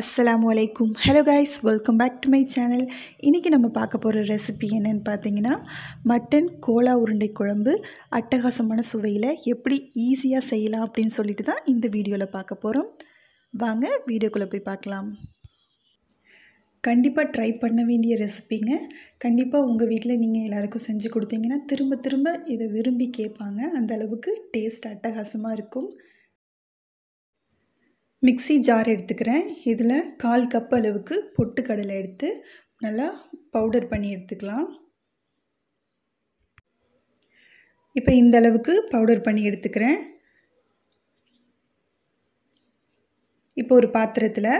அஸ்லாம் வலைக்கும் hello guys welcome back to my channel இன்றைக்கி நம்ம பார்க்க போகிற ரெசிபி என்னென்னு பார்த்தீங்கன்னா மட்டன் கோலா உருண்டை குழம்பு அட்டகாசமான சுவையில் எப்படி ஈஸியாக செய்யலாம் அப்படின்னு சொல்லிட்டு தான் இந்த வீடியோவில் பார்க்க போகிறோம் வாங்க வீடியோக்குள்ளே போய் பார்க்கலாம் கண்டிப்பாக ட்ரை பண்ண வேண்டிய ரெசிபிங்க கண்டிப்பாக உங்கள் வீட்டில் நீங்கள் எல்லாேருக்கும் செஞ்சு கொடுத்தீங்கன்னா திரும்ப திரும்ப இதை விரும்பி கேட்பாங்க அந்த அளவுக்கு டேஸ்ட் அட்டகாசமாக இருக்கும் மிக்சி ஜார் எடுத்துக்கிறேன் இதில் கால் கப் அளவுக்கு பொட்டுக்கடலை எடுத்து நல்லா பவுடர் பண்ணி எடுத்துக்கலாம் இப்போ இந்த அளவுக்கு பவுடர் பண்ணி எடுத்துக்கிறேன் இப்போ ஒரு பாத்திரத்தில்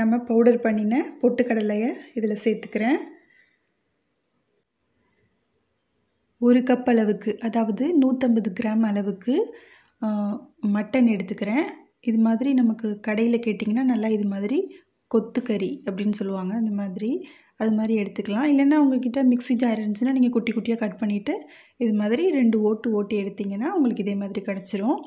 நம்ம பவுடர் பண்ணின பொட்டுக்கடலையை இதில் சேர்த்துக்கிறேன் ஒரு கப் அளவுக்கு அதாவது நூற்றம்பது கிராம் அளவுக்கு மட்டன் எடுத்துக்கிறேன் இது மாதிரி நமக்கு கடையில் கேட்டிங்கன்னா நல்லா இது மாதிரி கொத்துக்கறி அப்படின்னு சொல்லுவாங்க அந்த மாதிரி அது மாதிரி எடுத்துக்கலாம் இல்லைன்னா உங்ககிட்ட மிக்சி ஜார் இருந்துச்சுன்னா நீங்கள் குட்டி குட்டியாக கட் பண்ணிவிட்டு இது மாதிரி ரெண்டு ஓட்டு ஓட்டி எடுத்திங்கன்னா உங்களுக்கு இதே மாதிரி கிடச்சிரும்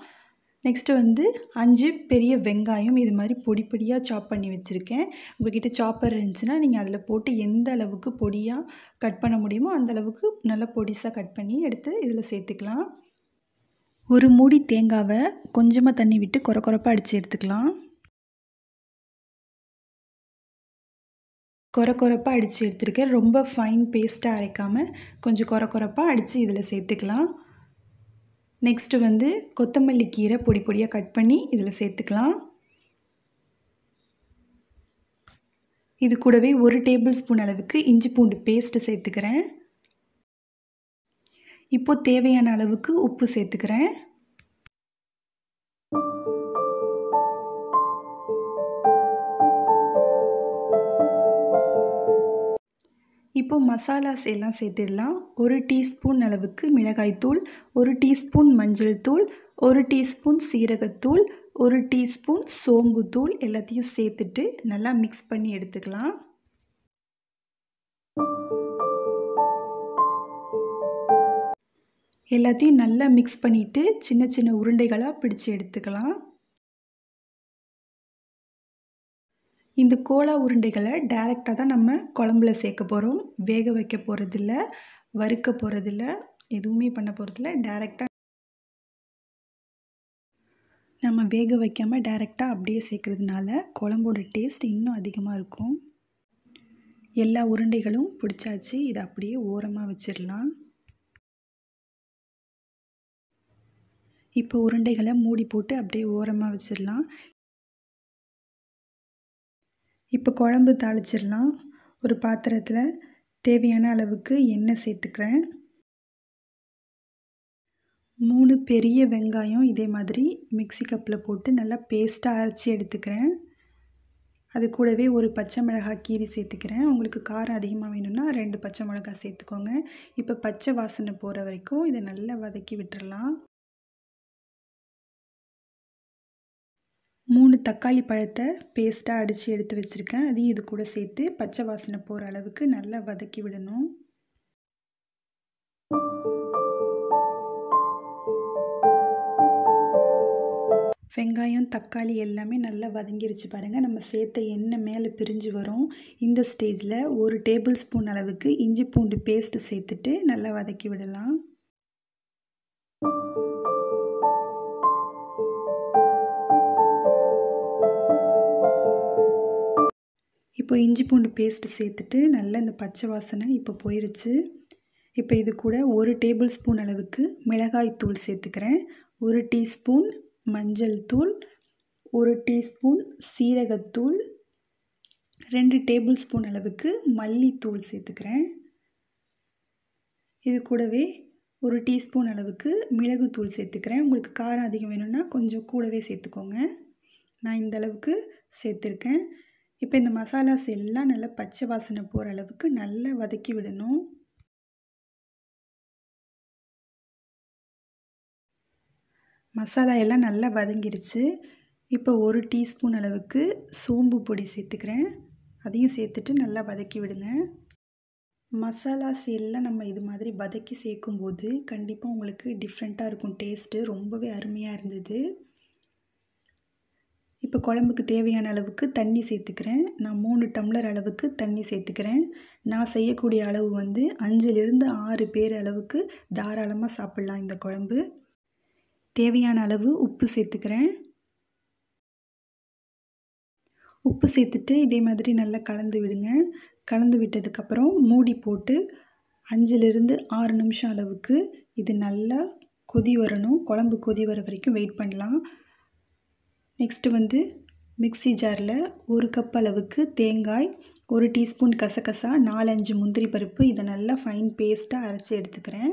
நெக்ஸ்ட்டு வந்து அஞ்சு பெரிய வெங்காயம் இது மாதிரி பொடி பொடியாக சாப் பண்ணி வச்சுருக்கேன் உங்கள்கிட்ட சாப்பர் இருந்துச்சுன்னா நீங்கள் அதில் போட்டு எந்த அளவுக்கு பொடியாக கட் பண்ண முடியுமோ அந்த அளவுக்கு நல்லா பொடிசாக கட் பண்ணி எடுத்து இதில் சேர்த்துக்கலாம் ஒரு மூடி தேங்காவை கொஞ்சமாக தண்ணி விட்டு கொர கொரப்பாக அடித்து எடுத்துக்கலாம் கொர கொரப்பாக அடித்து எடுத்துருக்கேன் ரொம்ப ஃபைன் பேஸ்ட்டாக அரைக்காமல் கொஞ்சம் கொர கொரப்பாக அடித்து இதில் சேர்த்துக்கலாம் நெக்ஸ்ட்டு வந்து கொத்தமல்லி கீரை பொடி பொடியாக கட் பண்ணி இதில் சேர்த்துக்கலாம் இது கூடவே ஒரு டேபிள் ஸ்பூன் அளவுக்கு இஞ்சி பூண்டு பேஸ்ட்டு சேர்த்துக்கிறேன் இப்போது தேவையான அளவுக்கு உப்பு சேர்த்துக்கிறேன் இப்போது மசாலாஸ் எல்லாம் சேர்த்துடலாம் ஒரு டீஸ்பூன் அளவுக்கு மிளகாய்த்தூள் ஒரு டீஸ்பூன் மஞ்சள் தூள் ஒரு டீஸ்பூன் சீரகத்தூள் ஒரு டீஸ்பூன் சோம்புத்தூள் எல்லாத்தையும் சேர்த்துட்டு நல்லா மிக்ஸ் பண்ணி எடுத்துக்கலாம் எல்லாத்தையும் நல்லா மிக்ஸ் பண்ணிவிட்டு சின்ன சின்ன உருண்டைகளாக பிடிச்சி எடுத்துக்கலாம் இந்த கோலா உருண்டைகளை டைரெக்டாக தான் நம்ம குழம்புல சேர்க்க போகிறோம் வேக வைக்க போகிறதில்ல வறுக்க போகிறதில்ல எதுவுமே பண்ண போகிறதில்ல டைரெக்டாக நம்ம வேக வைக்காமல் டைரெக்டாக அப்படியே சேர்க்குறதுனால குழம்போட டேஸ்ட் இன்னும் அதிகமாக இருக்கும் எல்லா உருண்டைகளும் பிடிச்சாச்சு இதை அப்படியே ஓரமாக வச்சிடலாம் இப்போ உருண்டைகளை மூடி போட்டு அப்படியே ஓரமாக வச்சிடலாம் இப்போ குழம்பு தாளிச்சிடலாம் ஒரு பாத்திரத்தில் தேவையான அளவுக்கு எண்ணெய் சேர்த்துக்கிறேன் மூணு பெரிய வெங்காயம் இதே மாதிரி மிக்சி கப்பில் போட்டு நல்லா பேஸ்ட்டாக அரைச்சி எடுத்துக்கிறேன் அது கூடவே ஒரு பச்சை மிளகாய் கீரி சேர்த்துக்கிறேன் உங்களுக்கு காரம் அதிகமாக வேணும்னா ரெண்டு பச்சை மிளகாய் சேர்த்துக்கோங்க இப்போ பச்சை வாசனை போகிற வரைக்கும் இதை நல்லா வதக்கி விட்டுடலாம் மூணு தக்காளி பழத்தை பேஸ்ட்டாக அடித்து எடுத்து வச்சுருக்கேன் அதையும் இது கூட சேர்த்து பச்சை வாசனை போகிற அளவுக்கு நல்லா வதக்கி விடணும் வெங்காயம் தக்காளி எல்லாமே நல்லா வதங்கிருச்சு பாருங்கள் நம்ம சேர்த்த எண்ணெய் மேலே பிரிஞ்சு வரும் இந்த ஸ்டேஜில் ஒரு டேபிள் ஸ்பூன் அளவுக்கு இஞ்சி பூண்டு பேஸ்ட்டு சேர்த்துட்டு நல்லா வதக்கி விடலாம் இப்போ இஞ்சி பூண்டு பேஸ்ட்டு சேர்த்துட்டு நல்லா இந்த பச்சை வாசனை இப்போ போயிடுச்சு இப்போ இது கூட ஒரு டேபிள் ஸ்பூன் அளவுக்கு மிளகாய் தூள் சேர்த்துக்கிறேன் ஒரு டீஸ்பூன் மஞ்சள் தூள் ஒரு டீஸ்பூன் சீரகத்தூள் ரெண்டு டேபிள் ஸ்பூன் அளவுக்கு மல்லித்தூள் சேர்த்துக்கிறேன் இது கூடவே ஒரு டீஸ்பூன் அளவுக்கு மிளகுத்தூள் சேர்த்துக்கிறேன் உங்களுக்கு காரம் அதிகம் வேணும்னா கொஞ்சம் கூடவே சேர்த்துக்கோங்க நான் இந்த அளவுக்கு சேர்த்துருக்கேன் இப்போ இந்த மசாலாஸ் எல்லாம் நல்லா பச்சை வாசனை போகிற அளவுக்கு நல்லா வதக்கி விடணும் மசாலா எல்லாம் நல்லா வதங்கிடுச்சு இப்போ ஒரு டீஸ்பூன் அளவுக்கு சோம்பு பொடி சேர்த்துக்கிறேன் அதையும் சேர்த்துட்டு நல்லா வதக்கி விடுங்க மசாலாஸ் எல்லாம் நம்ம இது மாதிரி வதக்கி சேர்க்கும்போது கண்டிப்பாக உங்களுக்கு டிஃப்ரெண்ட்டாக இருக்கும் டேஸ்ட்டு ரொம்பவே அருமையாக இருந்தது இப்போ குழம்புக்கு தேவையான அளவுக்கு தண்ணி சேர்த்துக்கிறேன் நான் மூணு டம்ளர் அளவுக்கு தண்ணி சேர்த்துக்கிறேன் நான் செய்யக்கூடிய அளவு வந்து அஞ்சிலிருந்து ஆறு பேர் அளவுக்கு தாராளமாக சாப்பிட்லாம் இந்த குழம்பு தேவையான அளவு உப்பு சேர்த்துக்கிறேன் உப்பு சேர்த்துட்டு இதே மாதிரி நல்லா கலந்து விடுங்க கலந்து விட்டதுக்கப்புறம் மூடி போட்டு அஞ்சிலிருந்து ஆறு நிமிஷம் அளவுக்கு இது நல்லா கொதி வரணும் குழம்பு கொதி வர வரைக்கும் வெயிட் பண்ணலாம் நெக்ஸ்ட்டு வந்து மிக்சி ஜாரில் ஒரு கப் அளவுக்கு தேங்காய் ஒரு டீஸ்பூன் கசகசா நாலஞ்சு முந்திரி பருப்பு இதை நல்லா ஃபைன் பேஸ்ட்டாக அரைச்சி எடுத்துக்கிறேன்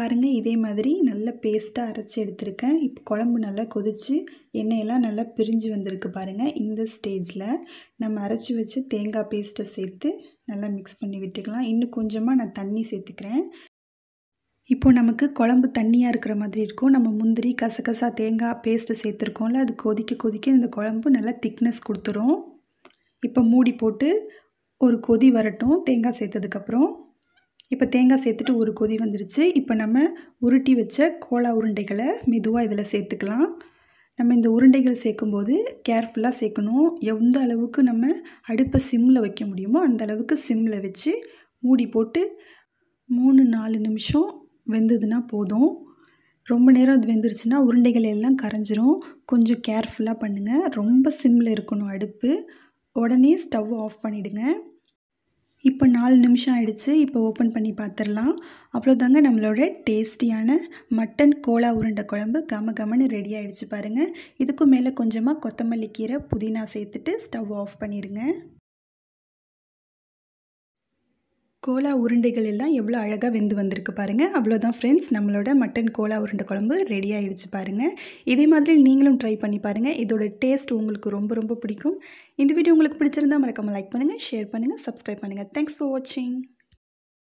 பாருங்கள் இதே மாதிரி நல்லா பேஸ்ட்டாக அரைச்சி எடுத்திருக்கேன் இப்போ குழம்பு நல்லா கொதித்து எண்ணெயெல்லாம் நல்லா பிரிஞ்சு வந்திருக்கு பாருங்கள் இந்த ஸ்டேஜில் நம்ம அரைச்சி வச்சு தேங்காய் பேஸ்ட்டை சேர்த்து நல்லா மிக்ஸ் பண்ணி விட்டுக்கலாம் இன்னும் கொஞ்சமாக நான் தண்ணி சேர்த்துக்கிறேன் இப்போது நமக்கு குழம்பு தண்ணியாக இருக்கிற மாதிரி இருக்கும் நம்ம முந்திரி கசகசா தேங்காய் பேஸ்ட்டு சேர்த்துருக்கோம்ல அது கொதிக்க கொதிக்க இந்த குழம்பு நல்லா திக்னஸ் கொடுத்துரும் இப்போ மூடி போட்டு ஒரு கொதி வரட்டும் தேங்காய் சேர்த்ததுக்கப்புறம் இப்போ தேங்காய் சேர்த்துட்டு ஒரு கொதி வந்துருச்சு இப்போ நம்ம உருட்டி வச்ச கோலா உருண்டைகளை மெதுவாக இதில் சேர்த்துக்கலாம் நம்ம இந்த உருண்டைகள் சேர்க்கும்போது கேர்ஃபுல்லாக சேர்க்கணும் எந்த அளவுக்கு நம்ம அடுப்பை சிம்மில் வைக்க முடியுமோ அந்த அளவுக்கு சிம்மில் வச்சு மூடி போட்டு மூணு நாலு நிமிஷம் வெந்ததுன்னா போதும் ரொம்ப நேரம் அது வெந்துருச்சுன்னா உருண்டைகள் எல்லாம் கரைஞ்சிரும் கொஞ்சம் கேர்ஃபுல்லாக பண்ணுங்கள் ரொம்ப சிம்மில் இருக்கணும் அடுப்பு உடனே ஸ்டவ் ஆஃப் பண்ணிவிடுங்க இப்போ நாலு நிமிஷம் ஆகிடுச்சு இப்போ ஓப்பன் பண்ணி பார்த்துடலாம் அவ்வளோதாங்க நம்மளோட டேஸ்டியான மட்டன் கோலா உருண்டை குழம்பு கம கமனு ரெடி ஆகிடுச்சு பாருங்கள் இதுக்கு மேலே கொஞ்சமாக கொத்தமல்லி கீரை புதினா சேர்த்துட்டு ஸ்டவ் ஆஃப் பண்ணிடுங்க கோலா உருண்டைகள் எல்லாம் எவ்வளோ அழகாக வெந்து வந்திருக்கு பாருங்கள் அவ்வளோதான் ஃப்ரெண்ட்ஸ் நம்மளோட மட்டன் கோலா உருண்டை குழம்பு ரெடி ஆகிடுச்சு பாருங்கள் இதே மாதிரி நீங்களும் ட்ரை பண்ணி பாருங்கள் இதோட டேஸ்ட் உங்களுக்கு ரொம்ப ரொம்ப பிடிக்கும் இந்த வீடியோ உங்களுக்கு பிடிச்சிருந்தால் மறக்காமல் லைக் பண்ணுங்கள் ஷேர் பண்ணுங்கள் சப்ஸ்கிரைப் பண்ணுங்கள் தேங்க்ஸ் ஃபார் வாட்சிங்